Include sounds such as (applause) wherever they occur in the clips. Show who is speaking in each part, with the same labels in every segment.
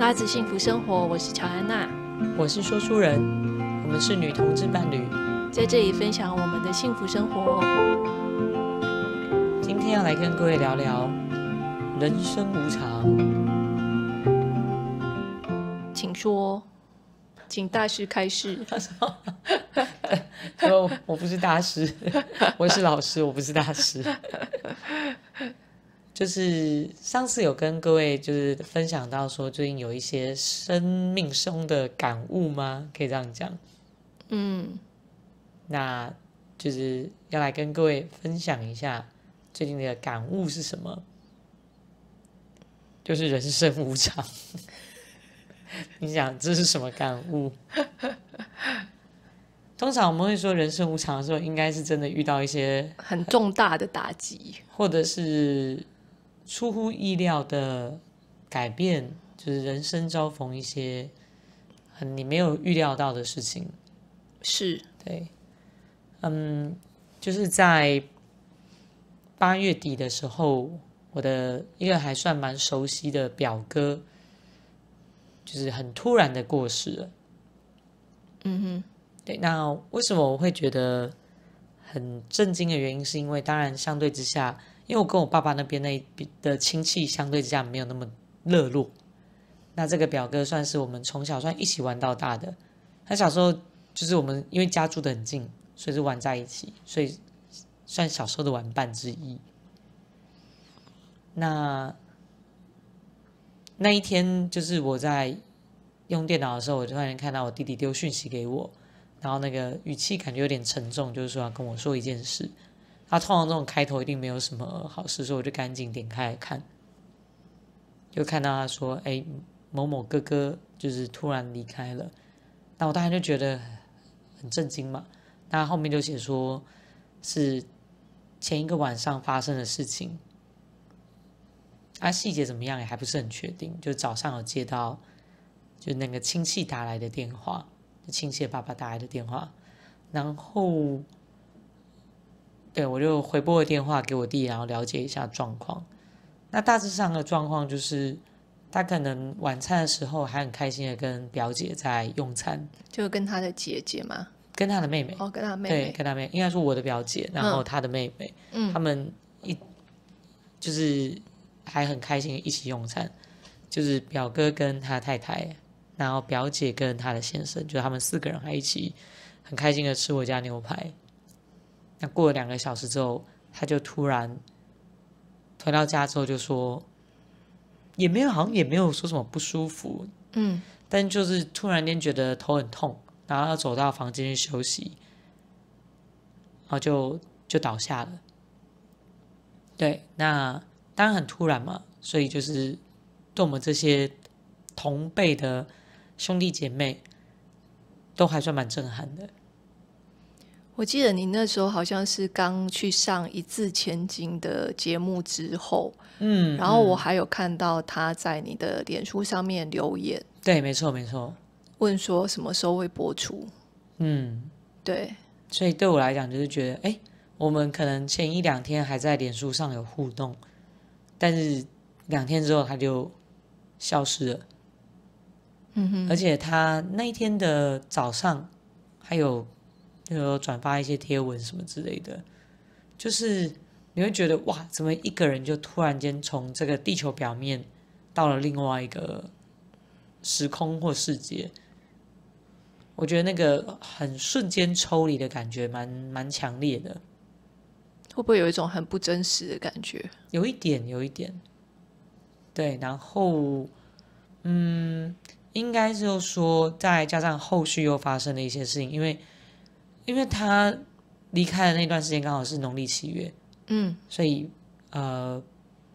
Speaker 1: 拉子幸福生活，我是乔安娜，我是说书
Speaker 2: 人，我们是女同志伴侣，在这里分享我们的幸福生活。今天要来跟各位聊聊人生无常，请说，请大师
Speaker 1: 开始。哈
Speaker 2: 哈我我不是大师，我是老师，我不是大师。就是上次有跟各位就是分享到说，最近有一些生命中的感悟吗？可以这样讲，嗯，那就是要来跟各位分享一下最近的感悟是什么？就是人生无常。你想这是什么感悟？通常我们会说人生无常的时候，应该是真的遇到一些很重大的打击，或者是。出乎意料的改变，就是人生遭逢一些你没有预料到的事情。是，对，嗯，就是在八月底的时候，我的一个还算蛮熟悉的表哥，就是很突然的过世了。嗯哼，对。那为什么我会觉得很震惊的原因，是因为当然相对之下。因为我跟我爸爸那边那的亲戚相对之下没有那么热络，那这个表哥算是我们从小算一起玩到大的。他小时候就是我们因为家住的很近，所以玩在一起，所以算小时候的玩伴之一。那那一天就是我在用电脑的时候，我就突然看到我弟弟丢讯息给我，然后那个语气感觉有点沉重，就是说要跟我说一件事。他通常这种开头一定没有什么好事，所以我就赶紧点开看，就看到他说：“哎，某某哥哥就是突然离开了。”那我当然就觉得很震惊嘛。那后面就写说，是前一个晚上发生的事情。啊，细节怎么样也还不是很确定。就早上有接到，就那个亲戚打来的电话，亲戚爸爸打来的电话，然后。对，我就回拨了电话给我弟，然后了解一下状况。那大致上的状况就是，他可能晚餐的时候还很开心的跟表姐在用餐，
Speaker 1: 就跟他的姐姐吗？跟他的妹妹哦，跟他妹对，跟
Speaker 2: 他妹应该说我的表姐，然后他的妹妹，他们一就是还很开心一起用餐，就是表哥跟他太太，然后表姐跟他的先生，就他们四个人还一起很开心的吃我家牛排。那过了两个小时之后，他就突然回到家之后，就说也没有，好像也没有说什么不舒服，嗯，但就是突然间觉得头很痛，然后走到房间休息，然后就就倒下了。对，那当然很突然嘛，所以就是对我们这些同辈的兄弟姐妹都还算蛮震撼的。
Speaker 1: 我记得你那时候好像是刚去上《一字千金》的节目之后，嗯，然后我还有看到他在你的脸书上面留言，
Speaker 2: 对，没错没错，
Speaker 1: 问说什么时候会播
Speaker 2: 出，嗯，对，所以对我来讲就是觉得，哎，我们可能前一两天还在脸书上有互动，但是两天之后他就消失了，嗯哼，而且他那一天的早上还有。就转发一些贴文什么之类的，就是你会觉得哇，怎么一个人就突然间从这个地球表面到了另外一个时空或世界？我觉得那个很瞬间抽离的感觉，蛮蛮强烈的。
Speaker 1: 会不会有一种很不真实的感觉？
Speaker 2: 有一点，有一点。对，然后，嗯，应该是又说，再加上后续又发生了一些事情，因为。因为他离开的那段时间刚好是农历七月，嗯，所以呃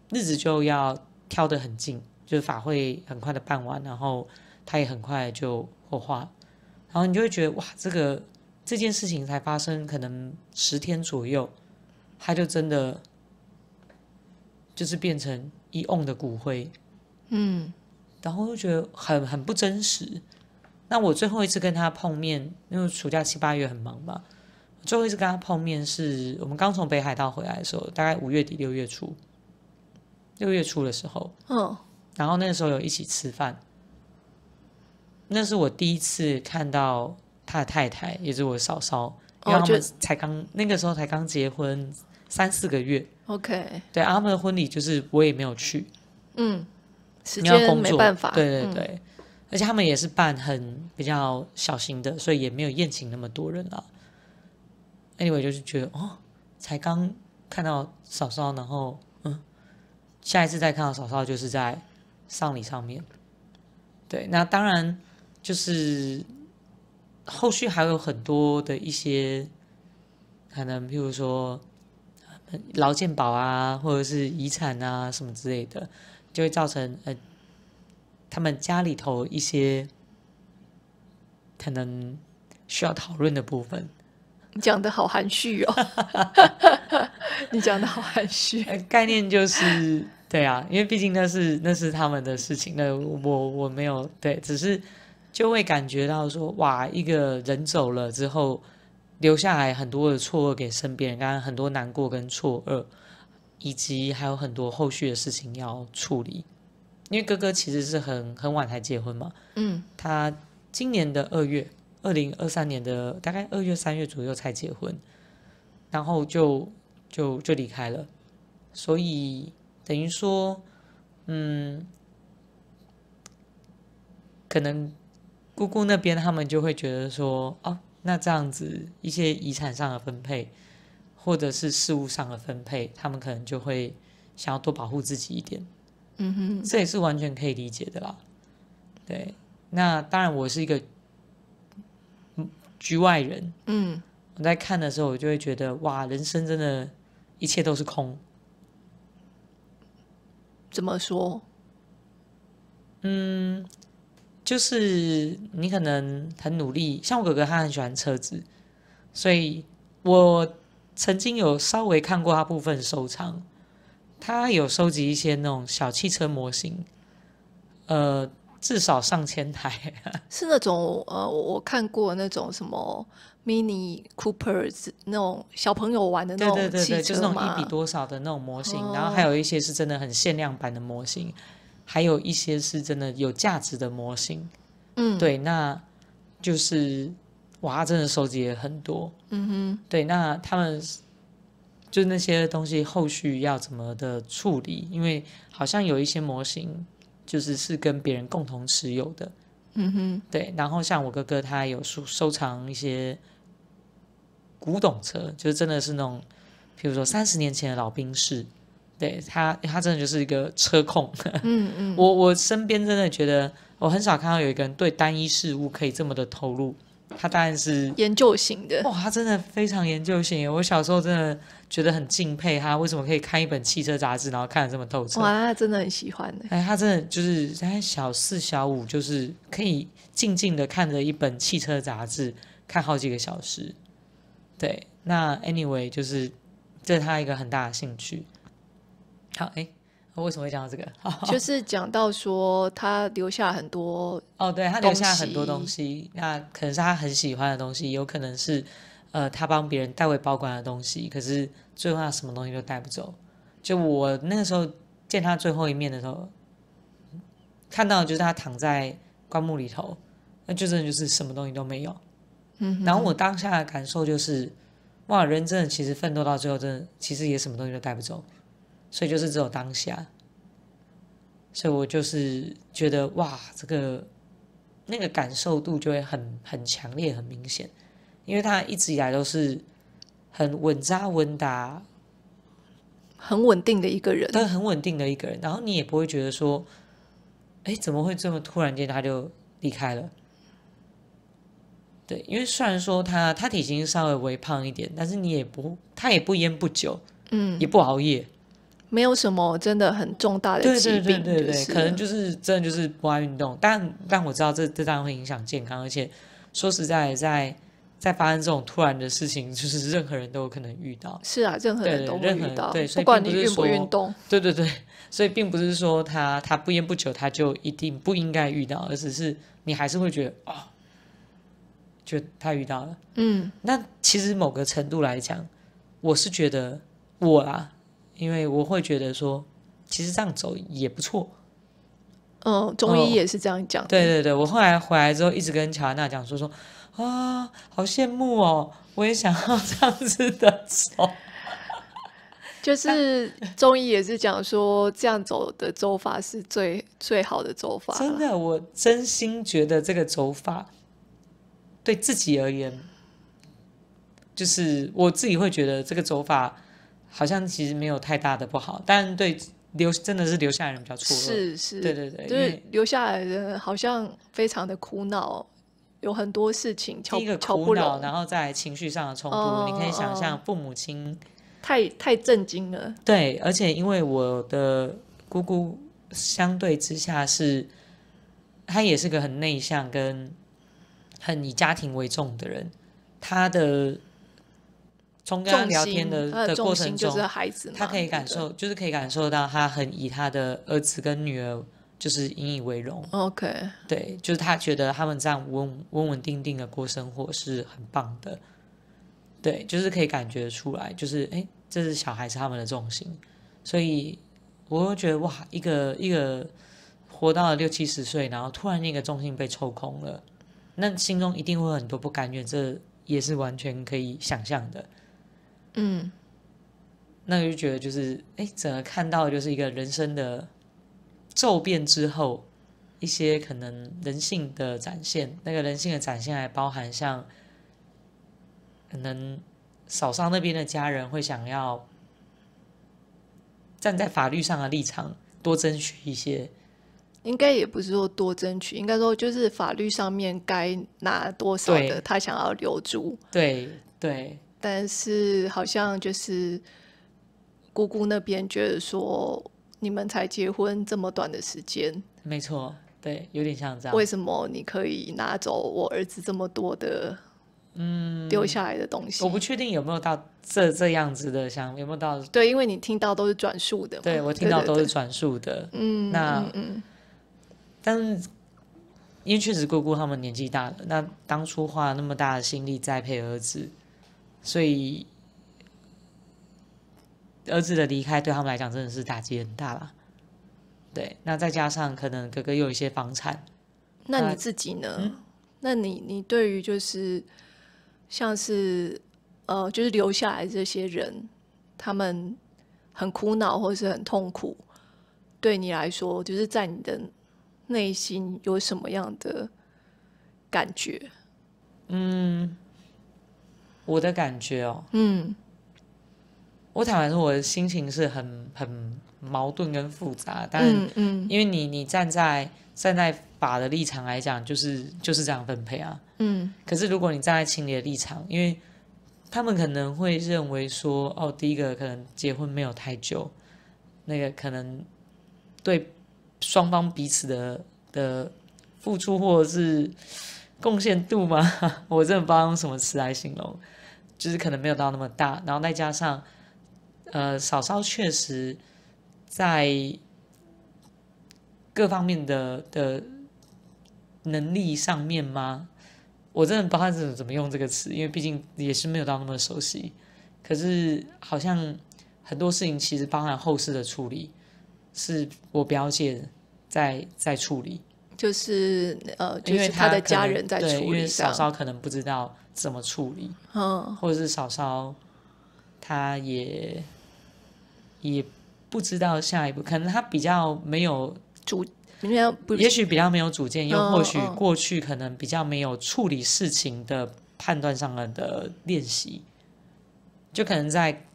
Speaker 2: 日子就要挑得很近，就是法会很快的办完，然后他也很快就火化，然后你就会觉得哇，这个这件事情才发生可能十天左右，他就真的就是变成一瓮的骨灰，嗯，然后又觉得很很不真实。那我最后一次跟他碰面，因为暑假七八月很忙嘛。最后一次跟他碰面是我们刚从北海道回来的时候，大概五月底六月初。六月初的时候，嗯，然后那个时候有一起吃饭。那是我第一次看到他的太太，也是我嫂嫂，因为他们才刚那个时候才刚结婚三四个月。OK，对，他们的婚礼就是我也没有去。
Speaker 1: 嗯，时间没办法。对对对。
Speaker 2: 而且他们也是办很比较小型的，所以也没有宴请那么多人了。Anyway，就是觉得哦，才刚看到嫂嫂，然后嗯，下一次再看到嫂嫂就是在丧礼上面。对，那当然就是后续还有很多的一些可能，比如说劳健保啊，或者是遗产啊什么之类的，就会造成呃。他们家里头一些可能需要讨论的部分，
Speaker 1: 你讲的好含蓄哦，
Speaker 2: (laughs) 你讲的好含蓄。概念就是对啊，因为毕竟那是那是他们的事情，那我我没有对，只是就会感觉到说，哇，一个人走了之后，留下来很多的错愕给身边人，刚刚很多难过跟错愕，以及还有很多后续的事情要处理。因为哥哥其实是很很晚才结婚嘛，嗯，他今年的二月，二零二三年的大概二月三月左右才结婚，然后就就就离开了，所以等于说，嗯，可能姑姑那边他们就会觉得说，哦，那这样子一些遗产上的分配，或者是事务上的分配，他们可能就会想要多保护自己一点。
Speaker 1: 嗯哼，这也
Speaker 2: 是完全可以理解的啦。对，那当然我是一个局外人。嗯，我在看的时候，我就会觉得哇，人生真的一切都是空。怎么说？嗯，就是你可能很努力，像我哥哥，他很喜欢车子，所以我曾经有稍微看过他部分收藏。他有收集一些那种小汽车模型，呃，至少上千台，(laughs)
Speaker 1: 是那种呃，我看过那种什么 Mini Coopers 那种小朋友玩的那种汽车对，就是那种一比
Speaker 2: 多少的那种模型，然后还有一些是真的很限量版的模型，还有一些是真的有价值的模型，嗯，对，那就是娃真的收集了很多，嗯哼，对，那他们。就那些东西后续要怎么的处理？因为好像有一些模型，就是是跟别人共同持有的，嗯哼，对。然后像我哥哥，他有收收藏一些古董车，就是真的是那种，比如说三十年前的老兵士，对他，他真的就是一个车控。(laughs) 嗯嗯，我我身边真的觉得，我很少看到有一个人对单一事物可以这么的投入。他当然是研究型的哇！他真的非常研究型。我小时候真的觉得很敬佩他，为什么可以看一本汽车杂志，然后看得这么透彻？哇，
Speaker 1: 他真的很喜欢
Speaker 2: 哎，他真的就是在小四、小五，就是可以静静的看着一本汽车杂志，看好几个小时。对，那 anyway，就是这是他一个很大的兴趣。好，哎。为什么会讲到这个？(laughs) 就
Speaker 1: 是讲到说他留下很多哦，对他留下很多东
Speaker 2: 西，那可能是他很喜欢的东西，有可能是，呃，他帮别人代为保管的东西，可是最后他什么东西都带不走。就我那个时候见他最后一面的时候，看到就是他躺在棺木里头，那就真的就是什么东西都没有。嗯，然后我当下的感受就是，哇，人真的其实奋斗到最后，真的其实也什么东西都带不走。所以就是只有当下，所以我就是觉得哇，这个那个感受度就会很很强烈、很明显，因为他一直以来都是很稳扎稳打、很稳定的一个人，但很稳定的一个人，然后你也不会觉得说，哎，怎么会这么突然间他就离开了？对，因为虽然说他他体型稍微微胖一点，但是你也不他也不烟不酒，嗯，也不熬夜。
Speaker 1: 没有什么真的很重大的疾病，对对对对，可能就
Speaker 2: 是真的就是不爱运动，但但我知道这这当然会影响健康，而且说实在，在在发生这种突然的事情，就是任何人都有可能遇到。是啊，任何人都何遇到，对，管你运不运动。对对对，所以并不是说他他不烟不酒他就一定不应该遇到，而只是你还是会觉得哦，就他遇到了。嗯，那其实某个程度来讲，我是觉得我啊。因为我会觉得说，其实这样走也不错。
Speaker 1: 嗯，中医也是这样讲。对对
Speaker 2: 对，我后来回来之后，一直跟乔安娜讲说说，啊，好羡慕哦，我也想要这样子的走。
Speaker 1: (laughs) 就是中医也是讲说，这样走的走法是最最好的走法。真
Speaker 2: 的，我真心觉得这个走法对自己而言，就是我自己会觉得这个走法。好像其实没有太大的不好，但对留真的是留下来人比较错是是，对对对，就是
Speaker 1: 留下来人好像非常的苦恼，有很多事情，第一个苦恼，
Speaker 2: 然后在情绪上的冲突，你可以想象父母亲
Speaker 1: 太太震惊了，
Speaker 2: 对，而且因为我的姑姑相对之下是，她也是个很内向跟很以家庭为重的人，她的。从跟他聊天的的过程中，他可以感受，就是可以感受到他很以他的儿子跟女儿就是引以为荣。OK，对，就是他觉得他们这样稳稳稳定定的过生活是很棒的。对，就是可以感觉出来，就是哎，这是小孩是他们的重心，所以我会觉得哇，一个一个活到了六七十岁，然后突然那个重心被抽空了，那心中一定会很多不甘愿，这也是完全可以想象的。嗯，那我就觉得就是，哎，整个看到就是一个人生的骤变之后，一些可能人性的展现，那个人性的展现还包含像，可能扫商那边的家人会想要站在法律上的立场多争取一些，
Speaker 1: 应该也不是说多争取，应该说就是法律上面该拿多少的，他想要留住，
Speaker 2: 对对。
Speaker 1: 但是好像就是姑姑那边觉得说，你们才结婚这么短的时间，
Speaker 2: 没错，对，有点像这样。为什
Speaker 1: 么你可以拿走我儿子这么多的，
Speaker 2: 嗯，丢下来的东西？我不确定有没有到这这样子的，想有没有到？对，因为你听到都是转述的，对我听到都是转述的，嗯，那嗯嗯，但是因为确实姑姑他们年纪大了，那当初花了那么大的心力栽培儿子。所以儿子的离开对他们来讲真的是打击很大了，对。那再加上可能哥哥又有一些房产，那你自己呢？
Speaker 1: 那你你对于就是像是呃，就是留下来这些人，他们很苦恼或是很痛苦，对你来说，就是在你的内心有什么样的感觉？
Speaker 2: 嗯。我的感觉哦，嗯，我坦白说，我的心情是很很矛盾跟复杂。但，嗯嗯，因为你你站在站在法的立场来讲，就是就是这样分配啊，嗯。可是如果你站在情侣的立场，因为他们可能会认为说，哦，第一个可能结婚没有太久，那个可能对双方彼此的的付出或者是。贡献度吗？(laughs) 我真的不知道用什么词来形容，就是可能没有到那么大。然后再加上，呃，嫂嫂确实在各方面的的能力上面吗？我真的不知道怎么怎么用这个词，因为毕竟也是没有到那么熟悉。可是好像很多事情其实包含后事的处理，是我表姐在在处理。
Speaker 1: 就是呃，因为他的家人在处理上，嫂嫂
Speaker 2: 可能不知道怎么处理，或者是嫂嫂他也也不知道下一步，可能他比较没有主，也许比较没有主见，又或许过去可能比较没有处理事情的判断上面的练习，就可能在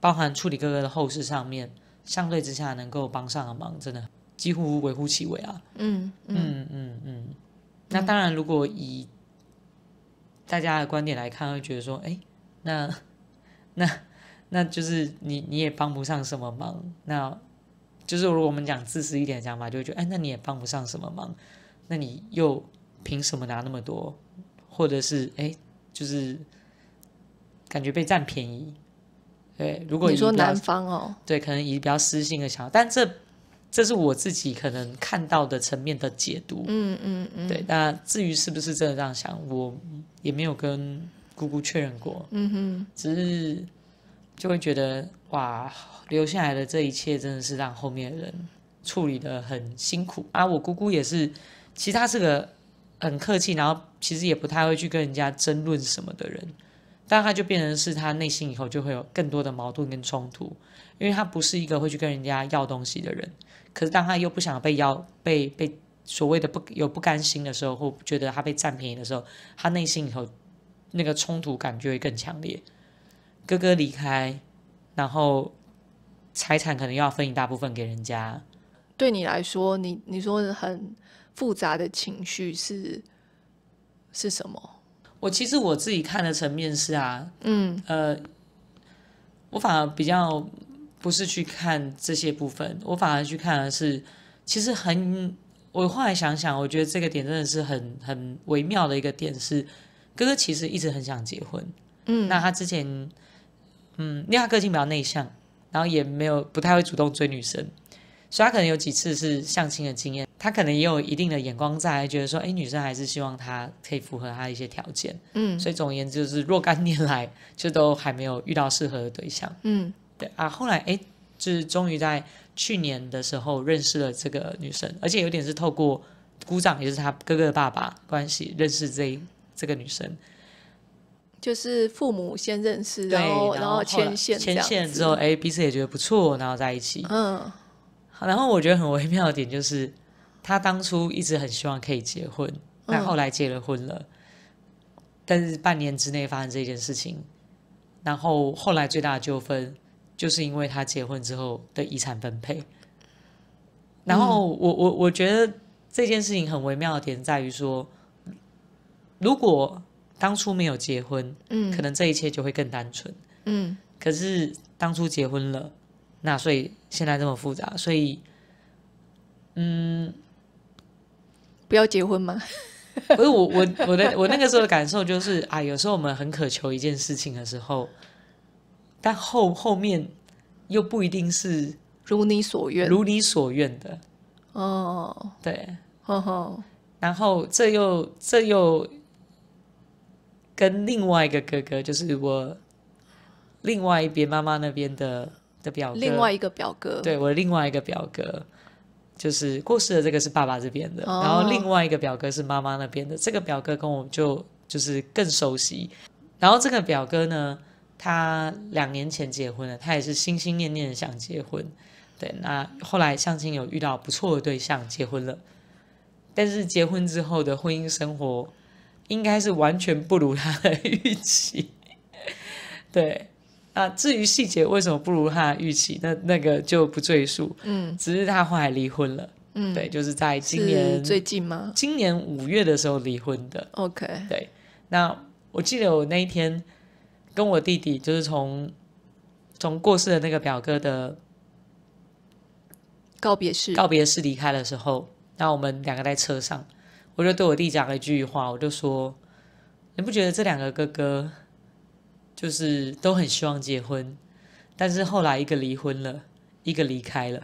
Speaker 2: 包含处理哥哥的后事上面，相对之下能够帮上个忙，真的。几乎微乎其微啊！嗯嗯嗯嗯，那当然，如果以大家的观点来看，会觉得说，哎，那 (laughs) 那那就是你你也帮不上什么忙，那就是如果我们讲自私一点的想法，就会觉得哎，那你也帮不上什么忙，那你又凭什么拿那么多？或者是哎，就是感觉被占便宜。对，如果你说南
Speaker 1: 方哦，
Speaker 2: 对，可能以比较私心的想法，但这。这是我自己可能看到的层面的解读，嗯嗯嗯，对。那至于是不是真的这样想，我也没有跟姑姑确认过，嗯哼，只是就会觉得哇，留下来的这一切真的是让后面的人处理得很辛苦啊。我姑姑也是，其实她是个很客气，然后其实也不太会去跟人家争论什么的人。但他就变成是他内心以后就会有更多的矛盾跟冲突，因为他不是一个会去跟人家要东西的人。可是当他又不想被要，被被所谓的不有不甘心的时候，或觉得他被占便宜的时候，他内心以后那个冲突感就会更强烈。哥哥离开，然后财产可能要分一大部分给人家。
Speaker 1: 对你来说，你你说很复杂的情绪是是什么？
Speaker 2: 我其实我自己看的层面是啊，嗯，呃，我反而比较不是去看这些部分，我反而去看的是，其实很，我后来想想，我觉得这个点真的是很很微妙的一个点是，哥哥其实一直很想结婚，嗯，那他之前，嗯，因为他个性比较内向，然后也没有不太会主动追女生，所以他可能有几次是相亲的经验。他可能也有一定的眼光在，觉得说，哎，女生还是希望他可以符合他一些条件，嗯，所以总言之，就是若干年来就都还没有遇到适合的对象，嗯，对啊，后来，哎，就是终于在去年的时候认识了这个女生，而且有点是透过姑丈，也是他哥哥的爸爸关系认识这这个女生，
Speaker 1: 就是父母先认识，然后然后牵线牵线之后，
Speaker 2: 哎，彼此也觉得不错，然后在一起，嗯，好，然后我觉得很微妙的点就是。他当初一直很希望可以结婚，但后来结了婚了，但是半年之内发生这件事情，然后后来最大的纠纷就是因为他结婚之后的遗产分配。然后我我我觉得这件事情很微妙的点在于说，如果当初没有结婚，嗯，可能这一切就会更单纯，嗯。可是当初结婚了，那所以现在这么复杂，所以，嗯。
Speaker 1: 不要结婚吗？
Speaker 2: (laughs) 不是我，我我的我那个时候的感受就是啊，有时候我们很渴求一件事情的时候，但后后面又不一定是如你所愿，如你所愿的。哦，对，然后这又这又跟另外一个哥哥，就是我另外一边妈妈那边的的表另外一个
Speaker 1: 表哥，对
Speaker 2: 我另外一个表哥。就是过世的这个是爸爸这边的，然后另外一个表哥是妈妈那边的。这个表哥跟我就就是更熟悉。然后这个表哥呢，他两年前结婚了，他也是心心念念的想结婚。对，那后来相亲有遇到不错的对象，结婚了。但是结婚之后的婚姻生活，应该是完全不如他的预期。对。啊，至于细节为什么不如他预期，那那个就不赘述。嗯，只是他后来离婚了。嗯，对，就是在今年最近吗？今年五月的时候离婚的。OK。对，那我记得我那一天跟我弟弟，就是从从过世的那个表哥的告别式告别式离开的时候，那我们两个在车上，我就对我弟讲了一句话，我就说：“你不觉得这两个哥哥？”就是都很希望结婚，但是后来一个离婚了，一个离开了。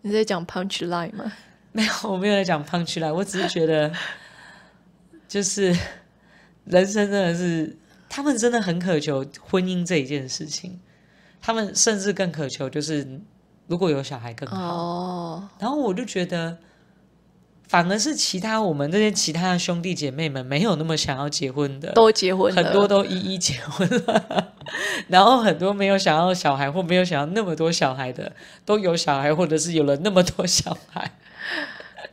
Speaker 1: 你在讲 Punchline 吗？
Speaker 2: 没有，我没有在讲 Punchline，我只是觉得，(laughs) 就是人生真的是，他们真的很渴求婚姻这一件事情，他们甚至更渴求就是如果有小孩更好。然后我就觉得。反而是其他我们这些其他的兄弟姐妹们，没有那么想要结婚的，都结婚，很多都一一结婚了。(laughs) 然后很多没有想要小孩，或没有想要那么多小孩的，都有小孩，或者是有了那么多小孩。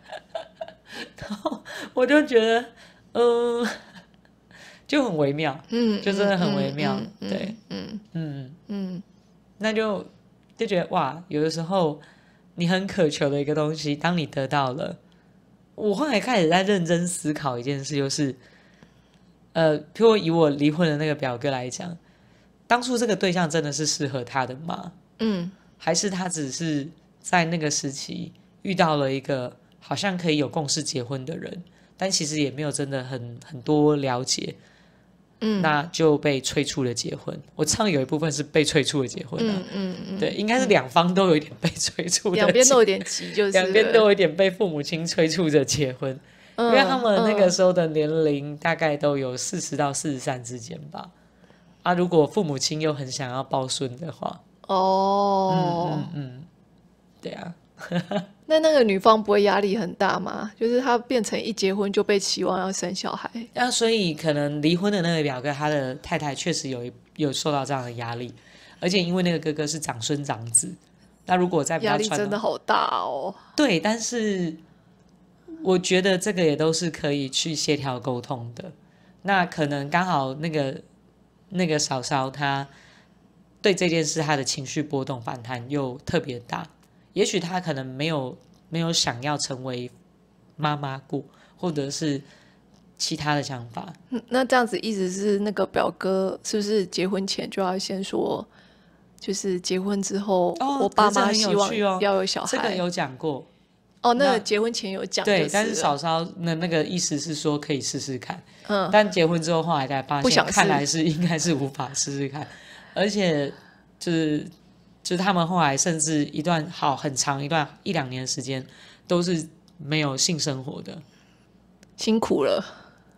Speaker 2: (laughs) 然后我就觉得，嗯，就很微妙，嗯，就真的很微妙，对，
Speaker 1: 嗯嗯嗯，
Speaker 2: 那就就觉得哇，有的时候你很渴求的一个东西，当你得到了。我后来开始在认真思考一件事，就是，呃，譬如以我离婚的那个表哥来讲，当初这个对象真的是适合他的吗？嗯，还是他只是在那个时期遇到了一个好像可以有共识结婚的人，但其实也没有真的很很多了解。那就被催促了结婚，我唱有一部分是被催促了结婚。嗯嗯嗯，对，应该是两方都有一点被催促。两边都有点急，就是两边都有一点被父母亲催促着结婚，因为他们那个时候的年龄大概都有四十到四十三之间吧。啊，如果父母亲又很想要抱孙的话，
Speaker 1: 哦，嗯嗯
Speaker 2: 嗯，对啊。
Speaker 1: 那那个女方不会压力很大吗？就是她变成一结婚就被期望要生小孩。
Speaker 2: 那所以可能离婚的那个表哥，他的太太确实有有受到这样的压力，而且因为那个哥哥是长孙长子，那如果再压力真的好大哦。对，但是我觉得这个也都是可以去协调沟通的。那可能刚好那个那个嫂嫂她对这件事，她的情绪波动反弹又特别大。也许他可能没有没有想要成为妈妈过，或者是其他的想法。
Speaker 1: 那这样子意思是那个表哥是不是结婚前就要先说，就是结婚之后我爸妈希望要有小孩。这个有讲过。哦，那结婚前有讲。对，但是嫂
Speaker 2: 嫂那那个意思是说可以试试看。嗯。但结婚之后后来才发现，看来是应该是无法试试看，而且就是。就是他们后来甚至一段好很长一段一两年时间，都是没有性生活的，辛苦了，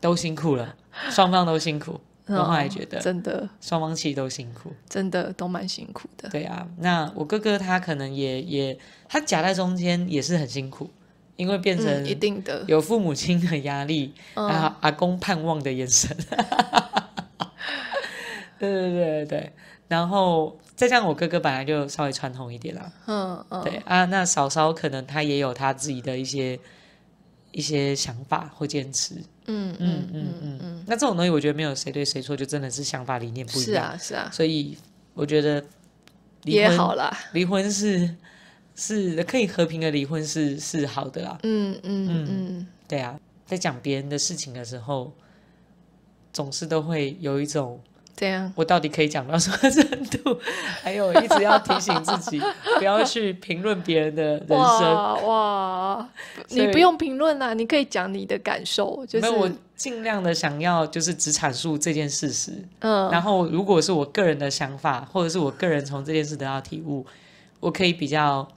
Speaker 2: 都辛苦了，双方都辛苦。我后来觉得真的，双方其实都辛苦，
Speaker 1: 真的都蛮辛苦
Speaker 2: 的。对啊，那我哥哥他可能也也他夹在中间也是很辛苦，因为变成一定的有父母亲的压力，然后阿公盼望的眼神，对对对对对。然后再上我哥哥本来就稍微传统一点啦。嗯嗯，对啊，那嫂嫂可能她也有她自己的一些一些想法或坚持。嗯嗯嗯嗯嗯，那这种东西我觉得没有谁对谁错，就真的是想法理念不一样。是啊是啊，所以我觉得离婚好了，离婚是是可以和平的离婚是是好的啦。
Speaker 1: 嗯嗯嗯嗯，
Speaker 2: 对啊，在讲别人的事情的时候，总是都会有一种。这样，我到底可以讲到什么程度？还有，一直要提醒自己 (laughs) 不要去评论别人的人生。
Speaker 1: 哇，你不用评论啦，你可以讲你的感受。就是。我
Speaker 2: 尽量的想要就是只阐述这件事实。嗯，然后如果是我个人的想法，或者是我个人从这件事得到体悟，我可以比较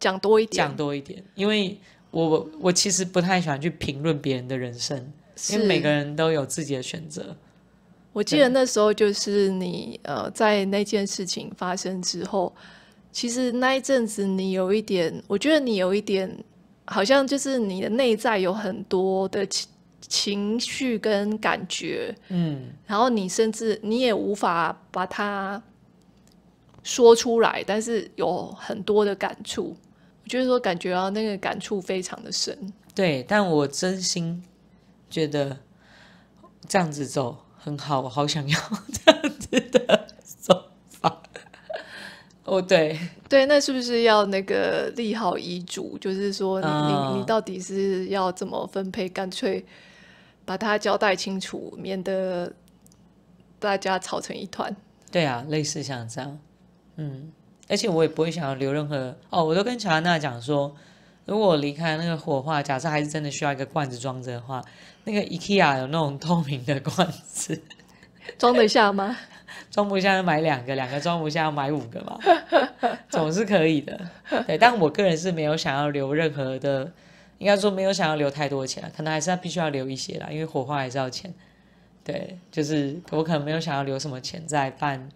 Speaker 2: 讲多一点，讲多一点。因为我我其实不太喜欢去评论别人的人生，因为每个人都有自己的选择。
Speaker 1: 我记得那时候就是你呃，在那件事情发生之后，其实那一阵子你有一点，我觉得你有一点，好像就是你的内在有很多的情情绪跟感觉，嗯，然后你甚至你也无法把它说出来，但是有很多的感触，就是说感觉到那个感触非常的深，
Speaker 2: 对，但我真心觉得这样子走。很好，我好想要这样子的做法。(laughs) 哦，对
Speaker 1: 对，那是不是要那个立好遗嘱？就是说，你你你到底是要怎么分配？干脆把它交代清楚，免得大家吵成一团。
Speaker 2: 对啊，类似像这样。嗯，而且我也不会想要留任何。哦，我都跟乔安娜讲说，如果我离开那个火化，假设还是真的需要一个罐子装着的话。那个 IKEA 有那种透明的罐子，
Speaker 1: 装得下吗？
Speaker 2: (laughs) 装不下就买两个，两个装不下要买五个嘛，总是可以的。对，但我个人是没有想要留任何的，应该说没有想要留太多钱，可能还是必须要留一些啦，因为火化还是要钱。对，就是我可能没有想要留什么钱在办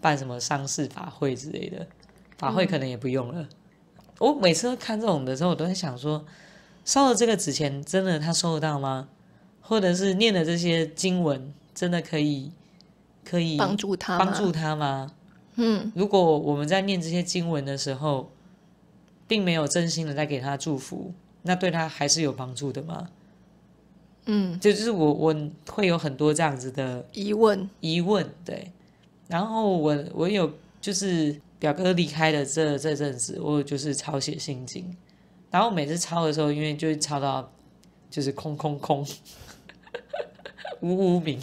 Speaker 2: 办什么丧事法会之类的，法会可能也不用了。我每次看这种的时候，我都在想说，烧了这个纸钱，真的他收得到吗？或者是念的这些经文，真的可以可以帮助他帮助他吗？嗯，如果我们在念这些经文的时候，并没有真心的在给他祝福，那对他还是有帮助的吗？嗯，就就是我我会有很多这样子的疑问疑问对，然后我我有就是表哥离开的这这阵子，我就是抄写心经，然后每次抄的时候，因为就会抄到就是空空空。无无明，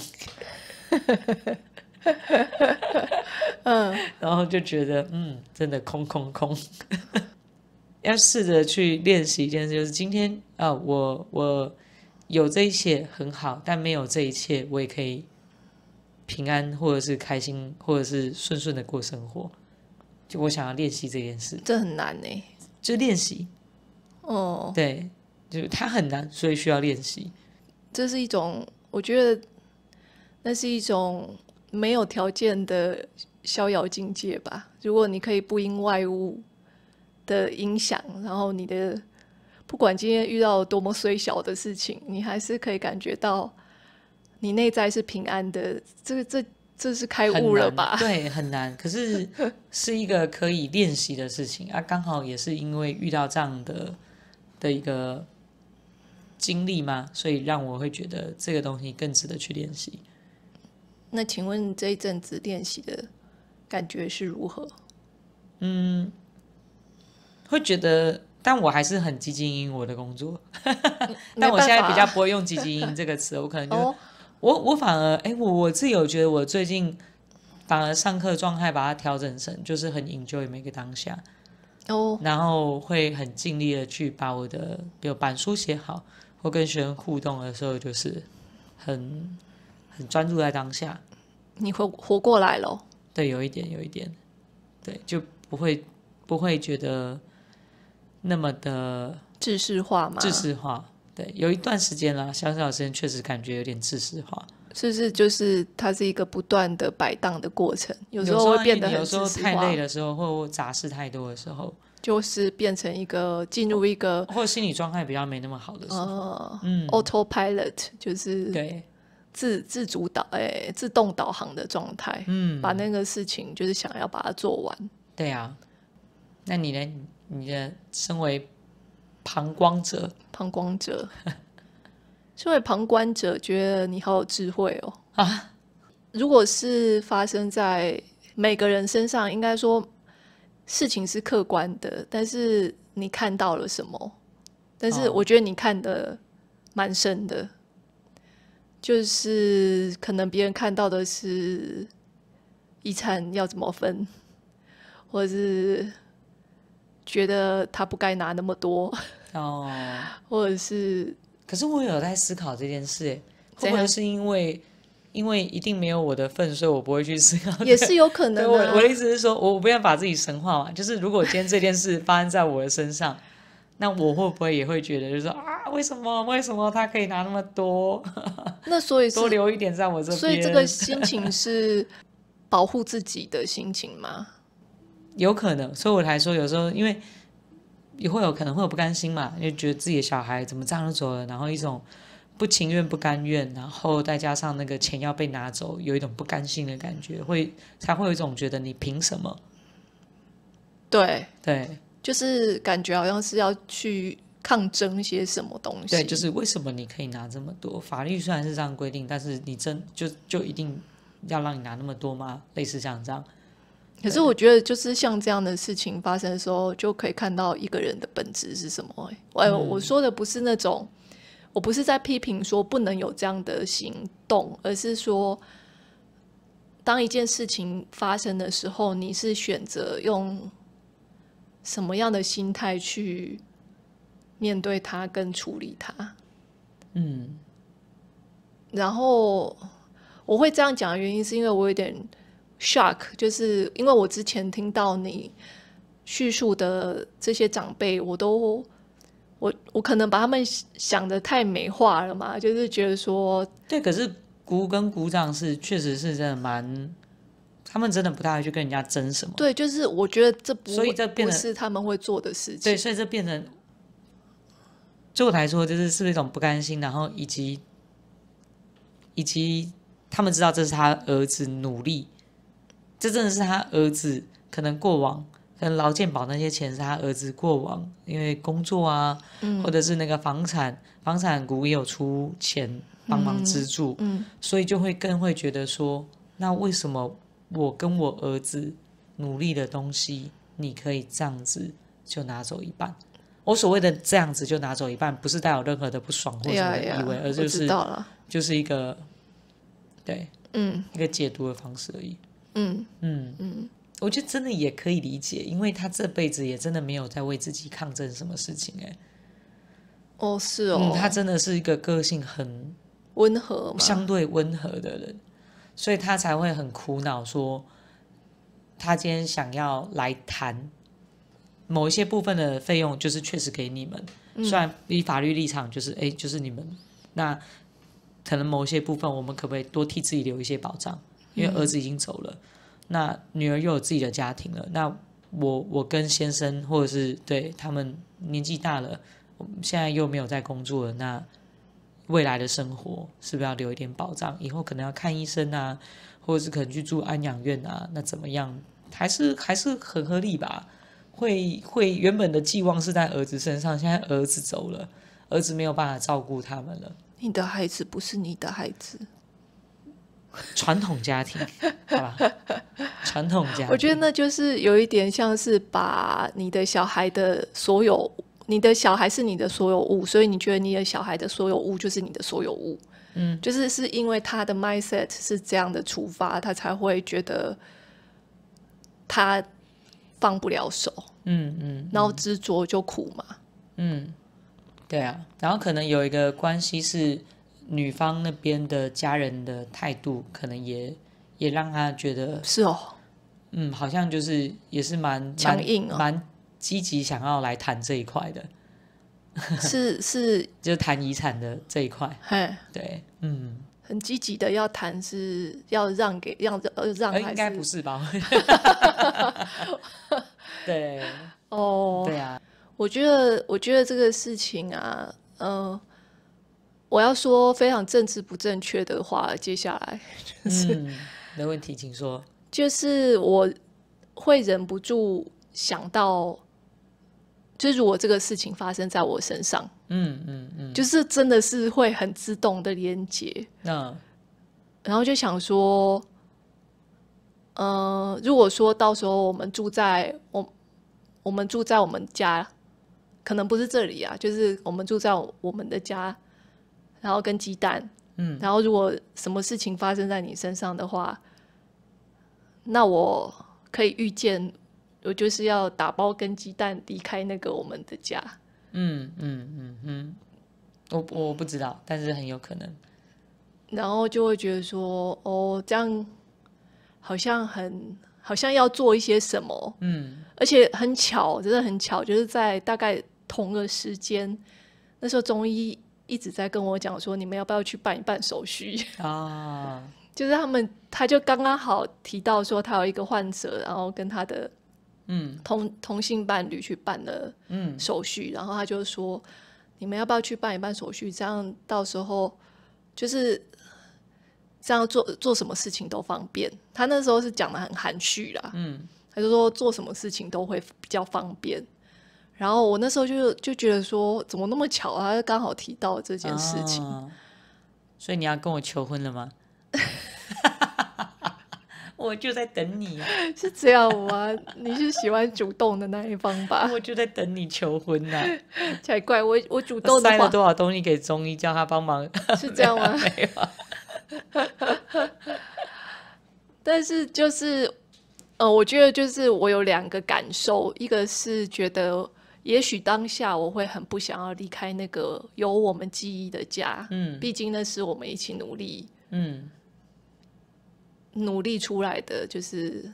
Speaker 2: (laughs) 嗯，然后就觉得嗯，真的空空空，(laughs) 要试着去练习一件事，就是今天啊，我我有这一切很好，但没有这一切，我也可以平安或者是开心或者是顺顺的过生活。就我想要练习这件事，这很难诶，就练习哦，对，就它很难，所以需要练习，
Speaker 1: 这是一种。我觉得那是一种没有条件的逍遥境界吧。如果你可以不因外物的影响，然后你的不管今天遇到多么微小的事情，你还是可以感觉到你内在是平安的。这个这这是开悟了
Speaker 2: 吧？对，很难。可是 (laughs) 是一个可以练习的事情啊。刚好也是因为遇到这样的的一个。经历吗？所以让我会觉得这个东西更值得去练习。
Speaker 1: 那请问这一阵子练习的感觉是如何？
Speaker 2: 嗯，会觉得，但我还是很积极因我的工作。(laughs)
Speaker 1: 但我现在比较不
Speaker 2: 会用“积极因”这个词，我可能就我我反而哎，我我自己有觉得我最近反而上课状态把它调整成就是很 enjoy 每个当下哦，然后会很尽力的去把我的比如板书写好。我跟学生互动的时候，就是很很专注在当下。
Speaker 1: 你会活过来喽？
Speaker 2: 对，有一点，有一点，对，就不会不会觉得那么的
Speaker 1: 知识化嘛？知识化，
Speaker 2: 对，有一段时间啦，小小时间确实感觉有点知识化。
Speaker 1: 是不是就是它是一个不断的摆荡的过程？有时候会变得很有时候太累的
Speaker 2: 时候，或杂事太多的时候。
Speaker 1: 就是变成一个进入一
Speaker 2: 个，或者心理状态比较没那么好的时候，
Speaker 1: 嗯，autopilot 就是对自自主导哎自动导航的状态，嗯，把那个事情就是想要把它做完，
Speaker 2: 对啊。那你呢？你的身为旁观者，
Speaker 1: 旁观者，(laughs) 身为旁观者，觉得你好有智慧哦啊！如果是发生在每个人身上，应该说。事情是客观的，但是你看到了什么？但是我觉得你看的蛮深的，就是可能别人看到的是遗产要怎么分，或是觉得他不该拿那么多，
Speaker 2: 哦，或者是……可是我有在思考这件事，会不会是因为？因为一定没有我的份，所以我不会去考。也是有可能。我我的意思是说，我我不想把自己神化嘛。(laughs) 就是如果今天这件事发生在我的身上，那我会不会也会觉得，就是说啊，为什么为什么他可以拿那么多？(laughs) 那所以多留一点在我这边。所以这个心情是保护自己的心情吗？(laughs) 有可能。所以我才说，有时候因为也会有可能会有不甘心嘛，就觉得自己的小孩怎么这样走了，然后一种。不情愿、不甘愿，然后再加上那个钱要被拿走，有一种不甘心的感觉，会才会有一种觉得你凭什么？对对，
Speaker 1: 就是感觉好像是要去抗争些什么东西。对，就是为什
Speaker 2: 么你可以拿这么多？法律虽然是这样规定，但是你真就就一定要让你拿那么多吗？类似像这样。可是
Speaker 1: 我觉得，就是像这样的事情发生的时候，就可以看到一个人的本质是什么。哎，我说的不是那种。我不是在批评说不能有这样的行动，而是说，当一件事情发生的时候，你是选择用什么样的心态去面对它跟处理它？嗯，然后我会这样讲的原因是因为我有点 shock，就是因为我之前听到你叙述的这些长辈，我都。我我可能把他们想的太美化了嘛，就是觉得说，
Speaker 2: 对，可是鼓跟鼓掌是确实是真的蛮，他们真的不太会去跟人家争什么。对，就是我觉得这不，所以这变不是
Speaker 1: 他们会做的事情。对，所
Speaker 2: 以这变成对我来说，就是是不是一种不甘心，然后以及以及他们知道这是他儿子努力，这真的是他儿子可能过往。跟劳健保那些钱是他儿子过往因为工作啊，或者是那个房产，房产股也有出钱帮忙资助，嗯，所以就会更会觉得说，那为什么我跟我儿子努力的东西，你可以这样子就拿走一半？我所谓的这样子就拿走一半，不是带有任何的不爽或什么意味，而就是就是一个对，嗯，一个解读的方式而已，嗯嗯嗯。我觉得真的也可以理解，因为他这辈子也真的没有在为自己抗争什么事情。哎，哦，是哦，他真的是一个个性很温和、相对温和的人，所以他才会很苦恼，说他今天想要来谈某一些部分的费用，就是确实给你们，虽然以法律立场就是，哎，就是你们那可能某些部分，我们可不可以多替自己留一些保障？因为儿子已经走了。那女儿又有自己的家庭了，那我我跟先生或者是对他们年纪大了，现在又没有在工作了，那未来的生活是不是要留一点保障？以后可能要看医生啊，或者是可能去住安养院啊，那怎么样？还是还是很合理吧？会会原本的寄望是在儿子身上，现在儿子走了，儿子没有办法照顾他们了，
Speaker 1: 你的孩子不是你的孩子。
Speaker 2: 传统家庭，好吧，传统家。我觉
Speaker 1: 得那就是有一点像是把你的小孩的所有，你的小孩是你的所有物，所以你觉得你的小孩的所有物就是你的所有物，嗯，就是是因为他的 mindset 是这样的出发，他才会觉得他放不了手，嗯嗯，然后执着就苦嘛，
Speaker 2: 嗯，对啊，然后可能有一个关系是。女方那边的家人的态度，可能也也让他觉得是哦，嗯，好像就是也是蛮强硬哦，蛮积极想要来谈这一块的，是是，(laughs) 就谈遗产的这一块，哎，对，嗯，
Speaker 1: 很积极的要谈是要让给让呃让，应该不
Speaker 2: 是吧？(laughs) 对哦，对啊，
Speaker 1: 我觉得我觉得这个事情啊，嗯。我要说非常政治不正确的话，接下来就是
Speaker 2: 没问题，请说。
Speaker 1: 就是我会忍不住想到，就如果这个事情发生在我身上，
Speaker 2: 嗯嗯嗯，就
Speaker 1: 是真的是会很自动的连接，那然后就想说，呃，如果说到时候我们住在我我们住在我们家，可能不是这里啊，就是我们住在我们的家。然后跟鸡蛋，嗯，然后如果什么事情发生在你身上的话，那我可以预见，我就是要打包跟鸡蛋离开那个我们的家。
Speaker 2: 嗯嗯嗯嗯，我我不知道，但是很有可能。
Speaker 1: 然后就会觉得说，哦，这样好像很，好像要做一些什么，嗯，而且很巧，真的很巧，就是在大概同个时间，那时候中医。一直在跟我讲说，你们要不要去办一办手续 (laughs)
Speaker 2: 啊？
Speaker 1: 就是他们，他就刚刚好提到说，他有一个患者，然后跟他的嗯同同性伴侣去办了嗯手续，然后他就说，你们要不要去办一办手续？这样到时候就是这样做做什么事情都方便。他那时候是讲的很含蓄啦，嗯，他就说做什么事情都会比较方便。然后我那时候就就觉得说，怎么那么巧啊，刚好提到这件事情，
Speaker 2: 所以你要跟我求婚了吗？(laughs) 我就在等你，啊，(laughs) 是这样吗？
Speaker 1: 你是喜欢主动的那一方吧？我
Speaker 2: 就在等你求婚
Speaker 1: 呢，(laughs) 才怪！我我主动塞了多
Speaker 2: 少东西给中医，叫他帮忙，是这样吗？没有。
Speaker 1: 但是就是，呃，我觉得就是我有两个感受，一个是觉得。也许当下我会很不想要离开那个有我们记忆的家，嗯，毕竟那是我们一起努力，嗯，努力出来的，就是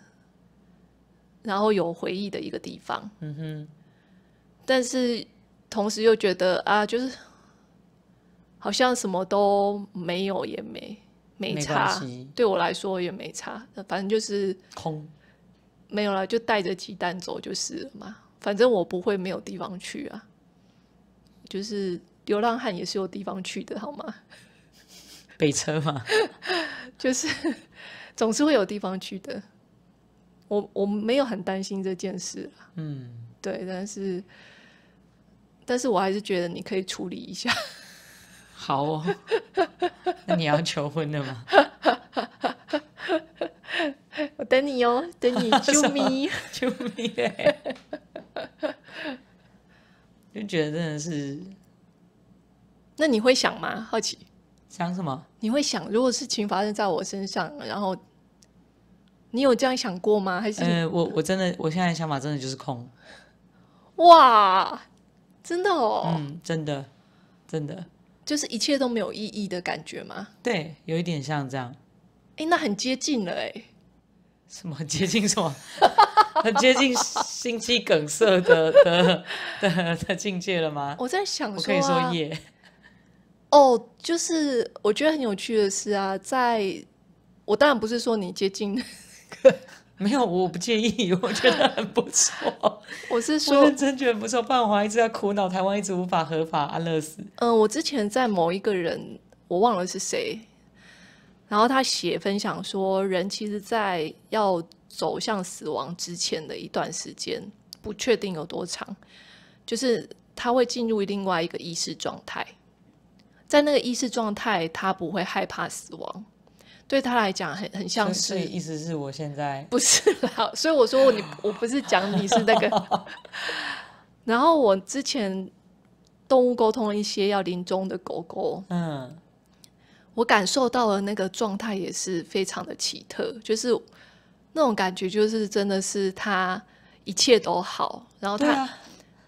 Speaker 1: 然后有回忆的一个地方，嗯哼。但是同时又觉得啊，就是好像什么都没有，也没没差，对我来说也没差，反正就是空，没有了，就带着鸡蛋走就是了嘛。反正我不会没有地方去啊，就是流浪汉也是有地方去的好吗？
Speaker 2: 北车嘛，
Speaker 1: (laughs) 就是总是会有地方去的。我我没有很担心这件事，嗯，对，但是但是我还是觉得你可以处理一下。
Speaker 2: 好哦，(laughs) 那你要求婚了吗？
Speaker 1: 我等你哦，等你，(laughs) 救命！
Speaker 2: 救命！(laughs) 就觉得真的是，
Speaker 1: 那你会想吗？好奇想什么？你会想，如果是发生在我身上，然后你有这样想过吗？还是我
Speaker 2: 我真的我现在想法真的就是空。
Speaker 1: 哇，真的哦，
Speaker 2: 嗯，真的，真的，
Speaker 1: 就是一切都没有意义的感觉吗？
Speaker 2: 对，有一点像这样。
Speaker 1: 哎，那很接近了，哎。
Speaker 2: 什么很接近什么？(laughs) 很接近心肌梗塞的的的的境界了吗？我
Speaker 1: 在想，我跟你说，哦，就是我觉得很有趣的是啊，在我当然不是说你接近，
Speaker 2: (laughs) 没有，我不介意，我觉得很不错。(laughs) 我是说，真觉得不错。范华一直在苦恼，台湾一直无法合法安乐死。
Speaker 1: 嗯，我之前在某一个人，我忘了是谁。然后他写分享说，人其实，在要走向死亡之前的一段时间，不确定有多长，就是他会进入另外一个意识状态，在那个意识状态，他不会害怕死亡，对他来讲很很像是。意
Speaker 2: 思是我现在
Speaker 1: 不是啦，所以我说你我不是讲你是那个。然后我之前动物沟通一些要临终的狗狗，嗯。我感受到了那个状态也是非常的奇特，就是那种感觉，就是真的是他一切都好，然后他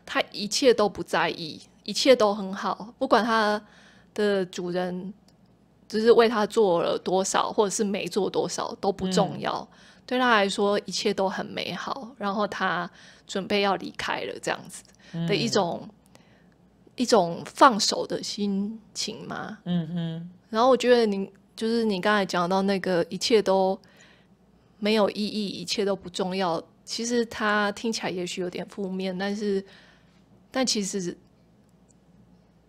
Speaker 1: 他一切都不在意，一切都很好，不管他的主人只是为他做了多少，或者是没做多少都不重要，对他来说一切都很美好。然后他准备要离开了，这样子的一种一种放手的心情吗？
Speaker 2: 嗯哼。
Speaker 1: 然后我觉得你就是你刚才讲到那个一切都没有意义，一切都不重要。其实他听起来也许有点负面，但是但其实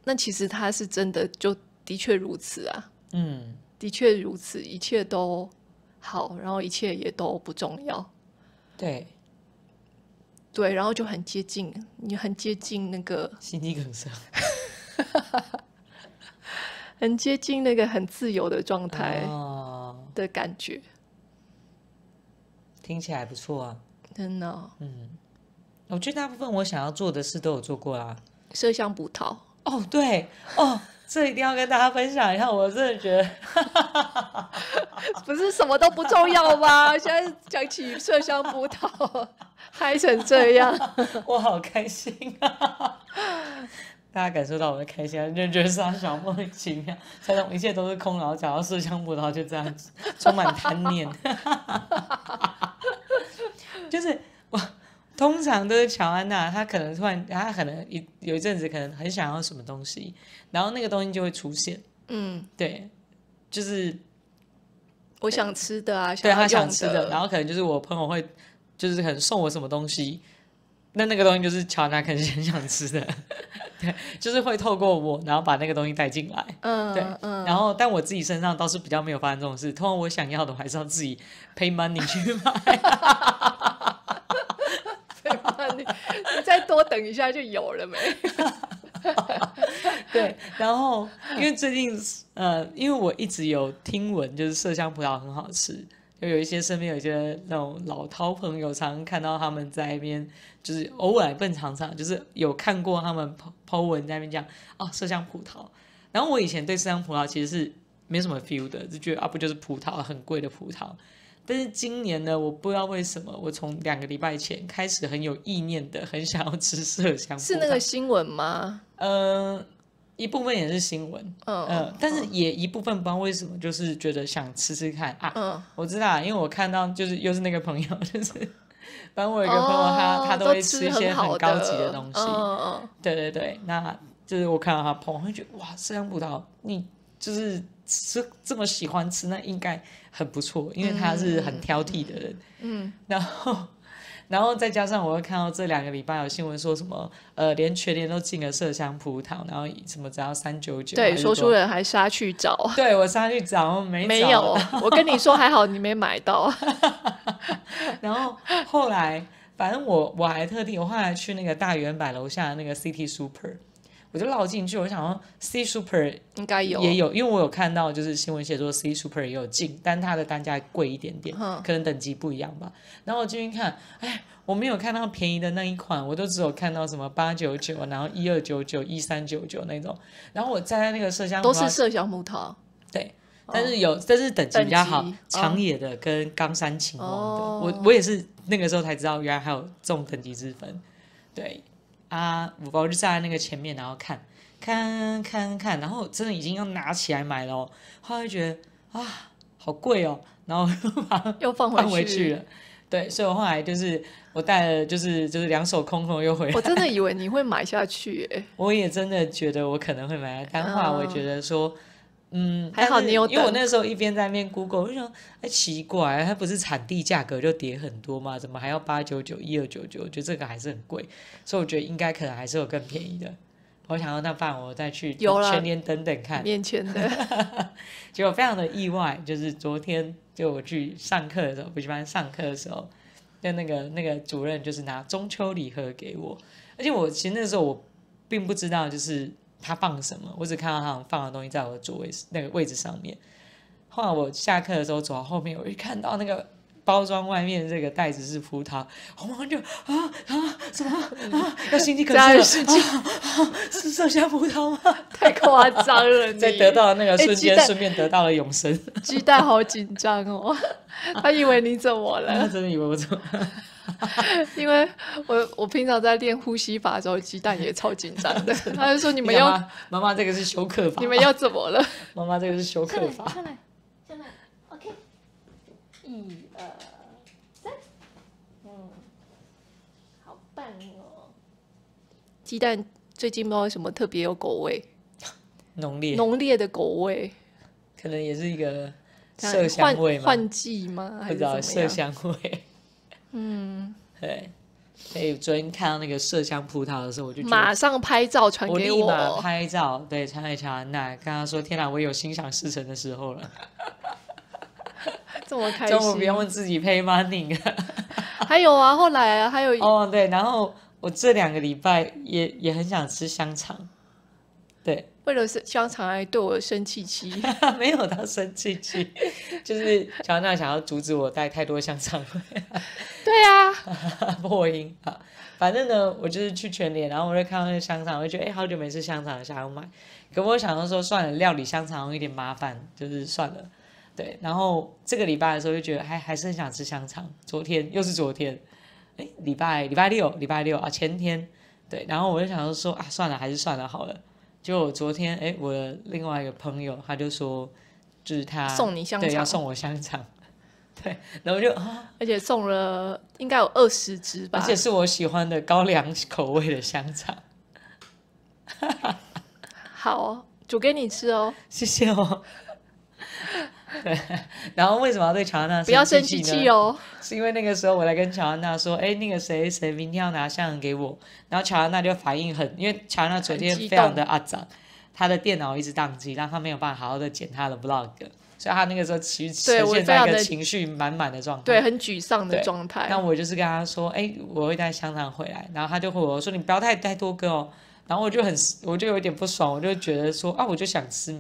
Speaker 1: 那其实他是真的就的确如此啊。嗯，的确如此，一切都好，然后一切也都不重要。对对，然后就很接近，你很接近那个心
Speaker 2: 肌梗塞。(laughs)
Speaker 1: 很接近那个很自由的状态的感觉，
Speaker 2: 听起来不错啊！真的，嗯，我觉得大部分我想要做的事都有做过啦。麝香葡萄，哦，对，哦，这一定要跟大家分享一下，我真的觉
Speaker 1: (laughs) 不是什么都不重要吗？现在讲起麝香葡萄 (laughs) 嗨成这样，
Speaker 2: (laughs) 我好开心啊！大家感受到我的开心，就觉得是阿小梦奇妙，才懂一切都是空。然后讲到四香葡萄就这样子，(laughs) 充满贪念，(laughs) 就是我通常都是乔安娜，她可能突然，她可能一有一阵子可能很想要什么东西，然后那个东西就会出现。嗯，对，就是
Speaker 1: 我想吃的啊，对，她想吃的，然后
Speaker 2: 可能就是我朋友会，就是很送我什么东西。那那个东西就是乔纳肯是很想吃的，(laughs) 对，就是会透过我，然后把那个东西带进来，嗯，对，嗯，然后但我自己身上倒是比较没有发生这种事，通常我想要的还是要自己 pay money 去买，哈哈哈哈
Speaker 1: 哈，pay money，你再多等一下就有了没？哈哈哈哈
Speaker 2: 哈，对，然后因为最近呃，因为我一直有听闻，就是麝香葡萄很好吃。又有一些身边有一些那种老饕朋友，常看到他们在一边，就是偶尔笨常常，就是有看过他们抛抛文那边讲啊麝香葡萄。然后我以前对麝香葡萄其实是没什么 feel 的，就觉得啊不就是葡萄，很贵的葡萄。但是今年呢，我不知道为什么，我从两个礼拜前开始很有意念的，很想要吃麝香。是那个新闻吗？嗯。一部分也是新闻，嗯，但是也一部分不知道为什么，就是觉得想吃吃看啊。我知道，因为我看到就是又是那个朋友，就是反 (laughs) 正我一个朋友，他他都会吃一些很高级的东西。嗯嗯，对对对，那就是我看到他碰，我就觉得哇，这香葡萄，你就是吃这么喜欢吃，那应该很不错，因为他是很挑剔的人。嗯，(laughs) 然后。然后再加上，我又看到这两个礼拜有新闻说什么，呃，连全年都进了麝香葡萄，然后什么只要三九九。对，说出人还杀去找。(laughs) 对，我杀去找没。没有，我跟
Speaker 1: 你说还好你没买到。
Speaker 2: (laughs) 然后后来，反正我我还特地，我后来去那个大圆柏楼下那个 City Super。我就绕进去，我想说 C Super
Speaker 1: 应该有也有，
Speaker 2: 因为我有看到就是新闻写说 C Super 也有进，但它的单价贵一点点，可能等级不一样吧。然后我进去看，哎，我没有看到便宜的那一款，我都只有看到什么八九九，然后一二九九、一三九九那种。然后我站在那个麝香都是麝
Speaker 1: 香木头，
Speaker 2: 对，但是有，但是等级比较好，长野的跟冈山晴王的。我我也是那个时候才知道，原来还有这种等级之分，对。啊，五包就站在那个前面，然后看，看，看，看，然后真的已经要拿起来买了，后来觉得啊，好贵哦，然后又 (laughs) 把又放回去了。对，所以我后来就是我带了，就是就是两手空空又回来。我真的 (laughs)
Speaker 1: 以为你会买下去，
Speaker 2: 我也真的觉得我可能会买，但话我觉得说。嗯，还好你有，因为我那时候一边在面 Google，我就想，哎，奇怪，它不是产地价格就跌很多吗？怎么还要八九九、一二九九？我觉得这个还是很贵，所以我觉得应该可能还是有更便宜的。我想要那办，我再去全年等等看。面前的，(laughs) 结果非常的意外，就是昨天就我去上课的时候，补习班上课的时候，就那个那个主任就是拿中秋礼盒给我，而且我其实那时候我并不知道，就是。他放什么？我只看到他放的东西在我的座位那个位置上面。后来我下课的时候走到后面，我一看到那个包装外面这个袋子是葡萄，我马上就啊啊什么 (laughs) 啊？要星可家的世界啊？是圣香葡萄吗？太夸张了！在得到那个瞬间，顺便得到了永生。
Speaker 1: 鸡蛋好紧张哦，(laughs) 他以为你怎么了？(laughs) 真的以为我怎么？(laughs) 因为我我平常在练呼吸法的时候，鸡蛋也超紧张的。(laughs) 他就说：“你们要妈妈，这个是休克法。你们要怎么了？
Speaker 2: (laughs) 妈妈，这个是休克法。”来，
Speaker 1: 来，来，OK，一、二、三，嗯，好棒哦！鸡蛋最近不知道什么特别有狗味，
Speaker 2: 浓烈浓
Speaker 1: 烈的狗味，
Speaker 2: 可能也是一个色香味吗？换
Speaker 1: 季吗？不知道色香味。嗯，
Speaker 2: 对，所以昨天看到那个麝香葡萄的时候，我就马
Speaker 1: 上拍照传给我。
Speaker 2: 拍照，对，传给乔安娜。刚刚说，天哪，我有心想事成的时候了，(laughs) 这么开心。中午不用问自己 pay money (laughs) 还有啊，后来啊，还有哦，对，然后我这两个礼拜也也很想吃香肠，对。
Speaker 1: 为了是香肠而对我生气气？(laughs) 没有，他生气气，
Speaker 2: (laughs) 就是乔娜想要阻止我带太多香肠。(laughs) 对啊，破音啊，反正呢，我就是去全联，然后我就看到那香肠，我就觉得哎，好久没吃香肠，想要买。可我想到说算了，料理香肠有点麻烦，就是算了。对，然后这个礼拜的时候就觉得还还是很想吃香肠。昨天又是昨天，哎，礼拜礼拜六，礼拜六啊，前天对，然后我就想说说啊，算了，还是算了好了。就我昨天，哎，我另外一个朋友他就说，就是他送你香肠，要送我香肠，(laughs) 对，然
Speaker 1: 后就，而且送了应该有二十支吧，而且是
Speaker 2: 我喜欢的高粱口味的香肠，
Speaker 1: 好，煮给你吃哦，(laughs) 谢谢哦。
Speaker 2: 对，(laughs) 然后为什么要对乔安娜不要生气气哦，是因为那个时候我来跟乔安娜说，哎，那个谁谁明天要拿香肠给我，然后乔安娜就反应很，因为乔安娜昨天非常的阿长，她的电脑一直宕机，让她没有办法好好的剪她的 v l o g 所以他那个时候其实呈现一个情绪满满的状态，对，很沮丧的状态。那我就是跟他说，哎，我会带香肠回来，然后他就跟我说，你不要太太多个哦。然后我就很，我就有点不爽，我就觉得说啊，我就想吃，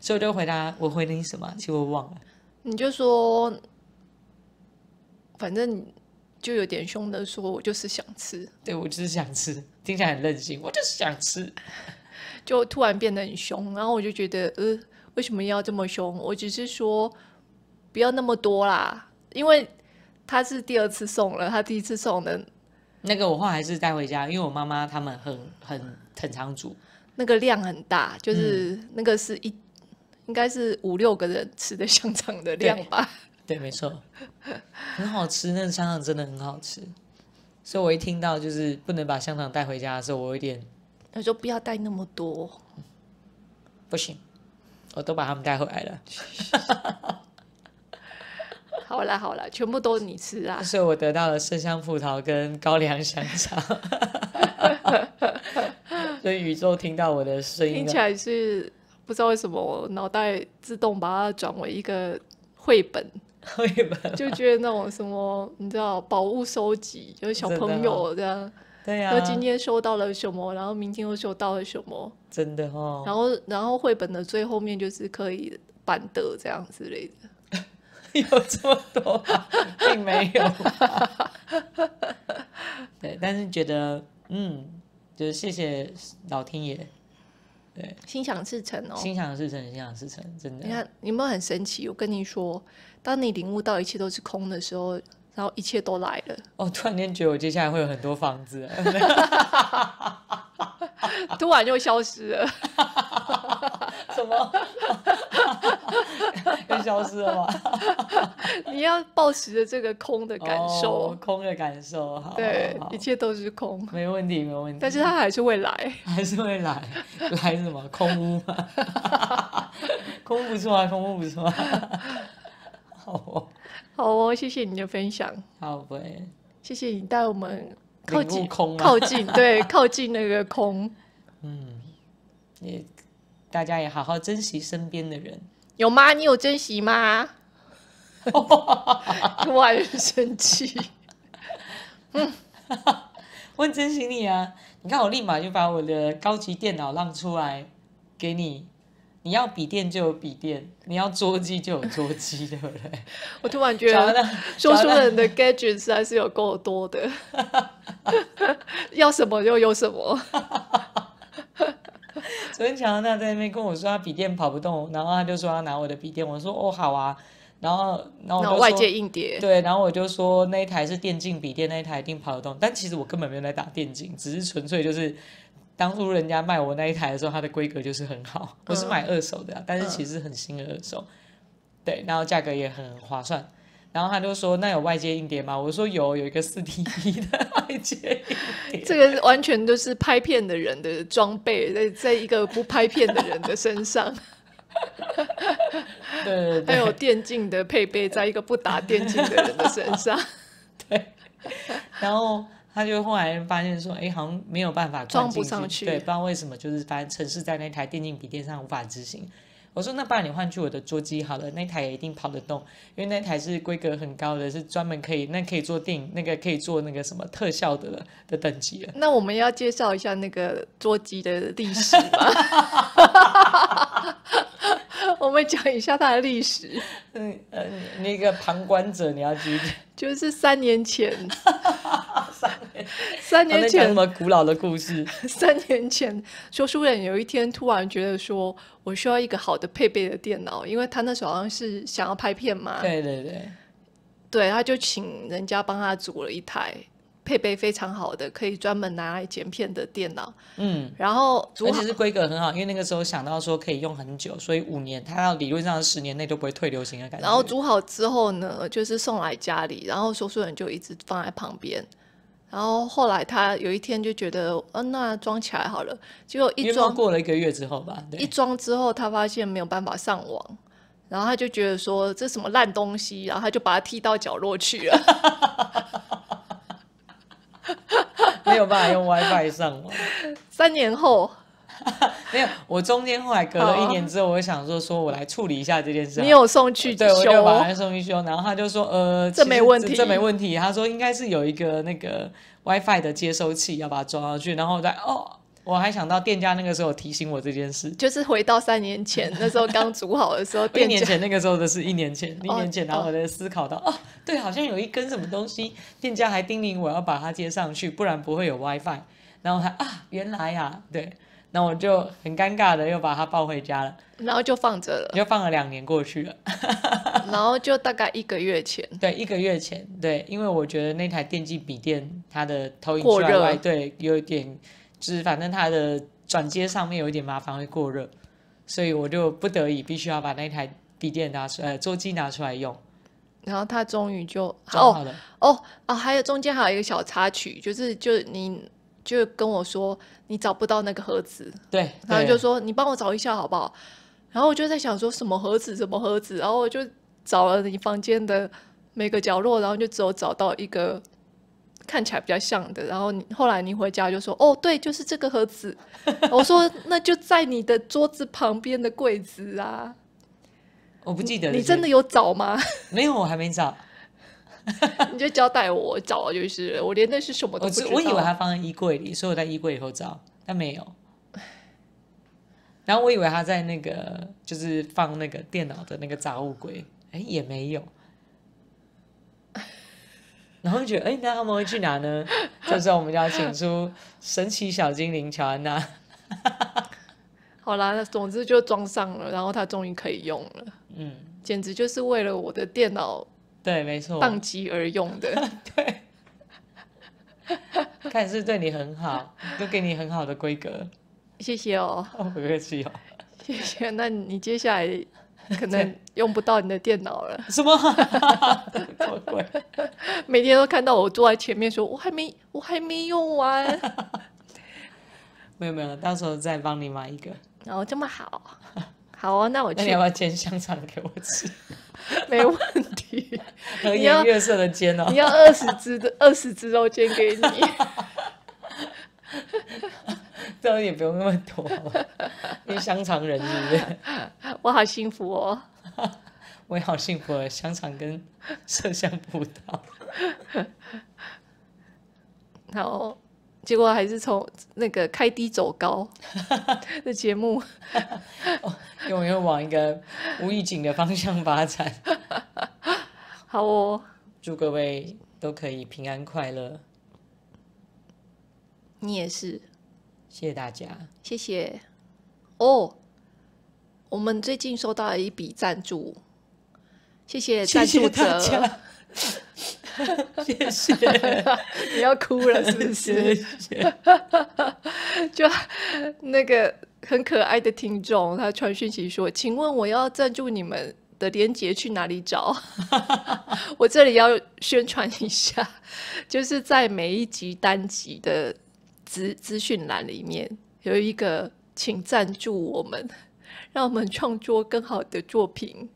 Speaker 2: 所以我就回答我回你什么？其实我忘了，
Speaker 1: 你就说，反正就有点凶的，说我就是想吃，
Speaker 2: 对我就是想吃，听起来很任性，我就是想吃，
Speaker 1: (laughs) 就突然变得很凶。然后我就觉得呃，为什么要这么凶？我只是说不要那么多啦，因为他是第二次送了，他第一次送
Speaker 2: 的，那个我话还是带回家，因为我妈妈他们很很。很长煮，
Speaker 1: 那个量很大，就是那个是一，应该是五六个人吃的香肠
Speaker 2: 的量吧。(laughs) 对，没错，很好吃，那个香肠真的很好吃。所以我一听到就是不能把香肠带回家的时候，我有点，他说不要带那么多，不行，我都把他们带回来了。(laughs)
Speaker 1: (laughs) 好了好了，全部都是你吃啊！所
Speaker 2: 以我得到了麝香葡萄跟高粱香肠。(laughs) 所以宇宙听到我的声音听起来
Speaker 1: 是不知道为什么，我脑袋自动把它转为一个绘本。绘本就觉得那种什么，你知道，宝物收集就是小朋友这样。对呀。然今天收到了什么，然后明天又收到了什么。
Speaker 2: 真的哦。然后
Speaker 1: 然后绘本的最后面就是可以板得这样之类的。有这么多 (laughs) 并没
Speaker 2: 有。对，但是觉得，嗯，就是谢谢老天爷。对，
Speaker 1: 心想事成哦，心想
Speaker 2: 事成，心想事成，真的。你看
Speaker 1: 有没有很神奇？我跟你说，当你领悟到一切都是空的时候。然后一切都来了。
Speaker 2: 哦，突然间觉得我接下来会有很多房子，(laughs)
Speaker 1: 突然 (laughs) (laughs) 又消失了。什么？又消失了？你要保持着这个空的感受，空的感受。对，一切都是空。
Speaker 2: 没问题，没问题。但是它还是会来，还是会来。来什么？空屋吗？空屋不错，空屋不错。好。
Speaker 1: 好哦，谢谢你的分享。
Speaker 2: 好喂，
Speaker 1: 谢谢你带我们靠近，靠近，对，靠近那个空。(laughs) 嗯，
Speaker 2: 也大家也好好珍惜身边的人。
Speaker 1: 有吗？你有珍惜吗？
Speaker 2: 我 (laughs) 生气。嗯，(laughs) 我很珍惜你啊！你看，我立马就把我的高级电脑让出来给你。你要笔电就有笔电，你要桌机就有桌机，(laughs) 对不对？
Speaker 1: (laughs) 我突然觉得，说书人的 gadget 实在是有够多的，(laughs) 要什么就有什么。
Speaker 2: 昨天安娜在那边跟我说他笔电跑不动，然后他就说要拿我的笔电，我说哦好啊，然后然后外界硬碟对，然后我就说那一台是电竞笔电，那一台一定跑得动。但其实我根本没在打电竞，只是纯粹就是。当初人家卖我那一台的时候，它的规格就是很好。我是买二手的，但是其实很新的二手。对，然后价格也很划算。然后他就说：“那有外接硬碟吗？”我说：“有，有一个四 T 的外
Speaker 1: 接硬盘。”这个完全都是拍片的人的装备，在在一个不拍片的人的身上。
Speaker 2: 对，还有
Speaker 1: 电竞的配备，在一个不打电竞的人的身上。(laughs) 对，
Speaker 2: 然后。他就后来发现说，哎，好像没有办法装进去，对，不知道为什么，就是发现城市在那台电竞笔电上无法执行。我说，那不然你换去我的桌机好了，那台也一定跑得动，因为那台是规格很高的，是专门可以那可以做电影，那个可以做那个什么特效的的等级。
Speaker 1: 那我们要介绍一下那个桌机的历史吧。(laughs) (laughs) (laughs) 我们讲一下它的历史。嗯
Speaker 2: 呃，那个旁观者，你要得，(laughs)
Speaker 1: 就是三年前。(laughs) 三年，三年前。什么
Speaker 2: 古老的故事？
Speaker 1: 三年前，说书人有一天突然觉得说，我需要一个好的配备的电脑，因为他那时候好像是想要拍片嘛。对对对。对，他就请人家帮他组了一台。配备非常好的，可以专门拿来剪片的电脑。
Speaker 2: 嗯，然后而且是规格很好，因为那个时候想到说可以用很久，所以五年它要理论上十年内都不会退流行的感觉。然后煮
Speaker 1: 好之后呢，就是送来家里，然后收书人就一直放在旁边。然后后来他有一天就觉得，嗯，那装起来好了。结果一装过了一
Speaker 2: 个月之后吧，一
Speaker 1: 装之后他发现没有办法上网，然后他就觉得说这什么烂东西，然后他就把它踢到角落去了。(laughs)
Speaker 2: (laughs) 没有办法用 WiFi 上网。
Speaker 1: 三年后，
Speaker 2: (laughs) 没有，我中间后来隔了一年之后，我就想说，说我来处理一下这件事。你有送去修，我就把它送去修，然后他就说，呃，这没问题，这没问题。他说应该是有一个那个 WiFi 的接收器，要把它装上去，然后再哦。我还想到店家那个时候提醒我这件事，就
Speaker 1: 是回到三年前，那时候刚煮好的时候，(laughs) 一年前
Speaker 2: 那个时候的是一年前，一年前。然后我在思考到，(laughs) 哦，对，好像有一根什么东西，店家还叮咛我要把它接上去，不然不会有 WiFi。然后他啊，原来啊，对，然我就很尴尬的又把它抱回家了，然后就放着了，又放了两年过去了，(laughs) 然后就大概一个月前，对，一个月前，对，因为我觉得那台电击笔电它的投影出来，对，有点。就是反正它的转接上面有一点麻烦，会过热，所以我就不得已必须要把那台笔电拿出，呃，座机拿出来用。
Speaker 1: 然后他终于就好了。哦哦，还有中间还有一个小插曲，就是就是你就跟我说你找不到那个盒子，
Speaker 2: 对，然后就说
Speaker 1: 你帮我找一下好不好？然后我就在想说什么盒子什么盒子，然后我就找了你房间的每个角落，然后就只有找到一个。看起来比较像的，然后你后来你回家就说：“哦，对，就是这个盒子。”我说：“那就在你的桌子旁边的柜子啊。
Speaker 2: (laughs) ”我不记得，你真的有找吗？(laughs) 没有，我还没找。
Speaker 1: (laughs) 你就交代我找，就是我连那是什么都不知道。我以为它放
Speaker 2: 在衣柜里，所以我在衣柜里头找，但没有。然后我以为他在那个就是放那个电脑的那个杂物柜，哎，也没有。然后觉得，哎，那他们会去哪呢？
Speaker 1: 这时候我们就要请出
Speaker 2: 神奇小精灵乔安娜。
Speaker 1: (laughs) 好啦，那总之就装上了，然后它终于可以用了。嗯，简直就是为了我的电脑对没错宕机而用的。
Speaker 2: (laughs) 对，看是对你很好，都给你很好的规格。
Speaker 1: 谢谢哦，不客气哦。谢谢，那你接下来？可能用不到你的电脑了。什么 (laughs) 每天都看到我坐在前面，说我还没，我还没用完。(laughs)
Speaker 2: 没有没有，到时候再帮你买一个。
Speaker 1: 哦，这么好，好哦。那我那你要不要煎
Speaker 2: 香肠给我吃？
Speaker 1: (laughs) 没问题。
Speaker 2: 和颜悦色的煎哦。你要
Speaker 1: 二十只的，二十只肉煎给
Speaker 2: 你。这样也不用那么多，因为香肠人是不是？
Speaker 1: (laughs) 我好幸福哦！
Speaker 2: (laughs) 我也好幸福，香肠跟麝香葡萄。
Speaker 1: 好，结果还是从那个开低走高 (laughs) 的节目，
Speaker 2: 没有往一个无预警的方向发展。好哦！祝各位都可以平安快乐，你也是。谢谢大家，
Speaker 1: 谢谢。哦，我们最近收到了一笔赞助，谢谢赞助者。谢谢，(laughs) 你要哭了是不是？就那个很可爱的听众，他传讯息说：“请问我要赞助你们的连接去哪里找？” (laughs) 我这里要宣传一下，就是在每一集单集的。资资讯栏里面有一个，请赞助我们，(laughs) 让我们创作更好的作品，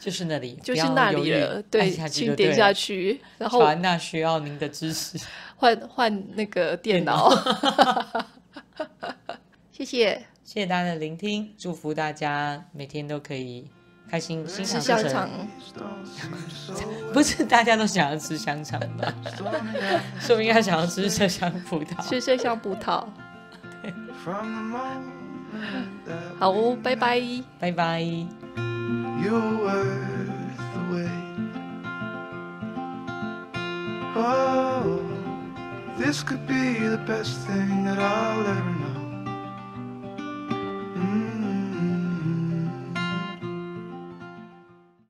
Speaker 2: 就是那里，就是那里了。对，请点下去。然后，那需要您的支持。换 (laughs) 换那个电脑，(laughs) 谢谢，谢谢大家的聆听，祝福大家每天都可以。开心，吃香肠，(laughs) 不是大家都想要吃香肠吧？说明他想要吃麝香葡萄，吃
Speaker 1: 麝香葡萄。
Speaker 2: 好，拜拜，拜拜。